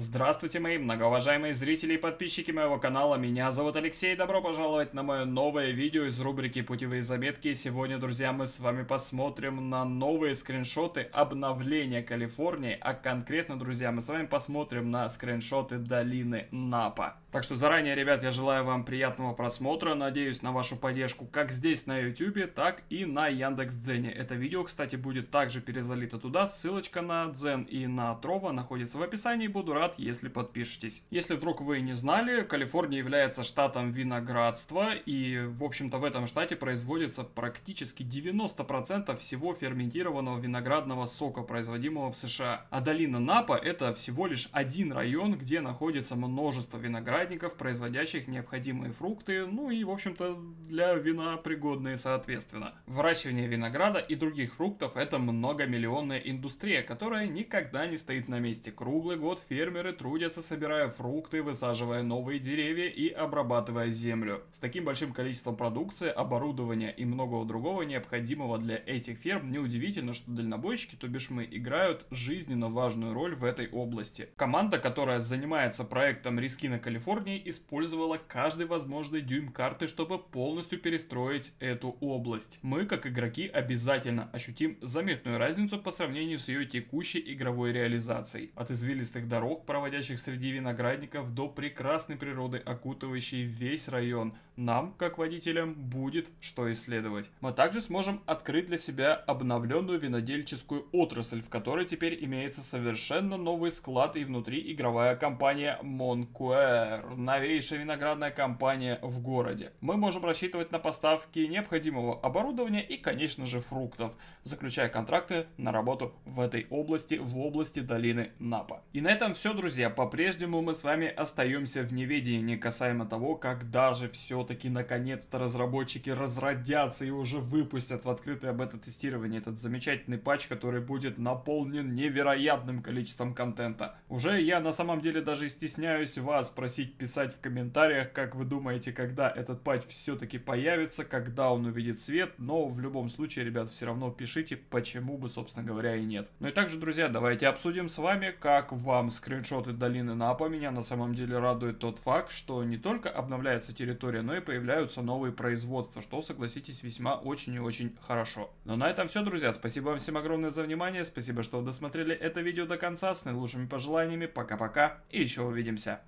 Здравствуйте, мои многоуважаемые зрители и подписчики моего канала, меня зовут Алексей, добро пожаловать на мое новое видео из рубрики «Путевые заметки». сегодня, друзья, мы с вами посмотрим на новые скриншоты обновления Калифорнии, а конкретно, друзья, мы с вами посмотрим на скриншоты долины Напа. Так что заранее, ребят, я желаю вам приятного просмотра. Надеюсь на вашу поддержку как здесь на YouTube, так и на Яндекс.Дзене. Это видео, кстати, будет также перезалито туда. Ссылочка на Дзен и на Трова находится в описании. Буду рад, если подпишетесь. Если вдруг вы не знали, Калифорния является штатом виноградства. И, в общем-то, в этом штате производится практически 90% всего ферментированного виноградного сока, производимого в США. А долина Напа это всего лишь один район, где находится множество виноградников виноградников, производящих необходимые фрукты, ну и, в общем-то, для вина пригодные соответственно. Выращивание винограда и других фруктов – это многомиллионная индустрия, которая никогда не стоит на месте. Круглый год фермеры трудятся, собирая фрукты, высаживая новые деревья и обрабатывая землю. С таким большим количеством продукции, оборудования и многого другого необходимого для этих ферм, неудивительно, что дальнобойщики, то бишь мы, играют жизненно важную роль в этой области. Команда, которая занимается проектом «Риски на Калифорнии», Калифорния использовала каждый возможный дюйм карты, чтобы полностью перестроить эту область. Мы, как игроки, обязательно ощутим заметную разницу по сравнению с ее текущей игровой реализацией. От извилистых дорог, проводящих среди виноградников, до прекрасной природы, окутывающей весь район – нам, как водителям, будет что исследовать. Мы также сможем открыть для себя обновленную винодельческую отрасль, в которой теперь имеется совершенно новый склад и внутри игровая компания Monquer, новейшая виноградная компания в городе. Мы можем рассчитывать на поставки необходимого оборудования и, конечно же, фруктов, заключая контракты на работу в этой области, в области долины Напа. И на этом все, друзья. По-прежнему мы с вами остаемся в неведении касаемо того, когда же все все-таки наконец-то разработчики разродятся и уже выпустят в открытое бета-тестирование этот замечательный патч, который будет наполнен невероятным количеством контента. Уже я на самом деле даже стесняюсь вас просить писать в комментариях, как вы думаете, когда этот патч все-таки появится, когда он увидит свет, но в любом случае, ребят, все равно пишите, почему бы, собственно говоря, и нет. Ну и также, друзья, давайте обсудим с вами, как вам скриншоты долины Напа. Меня на самом деле радует тот факт, что не только обновляется территория, но и страной появляются новые производства, что, согласитесь, весьма очень и очень хорошо. Но ну, на этом все, друзья. Спасибо вам всем огромное за внимание. Спасибо, что досмотрели это видео до конца. С наилучшими пожеланиями. Пока-пока. И еще увидимся.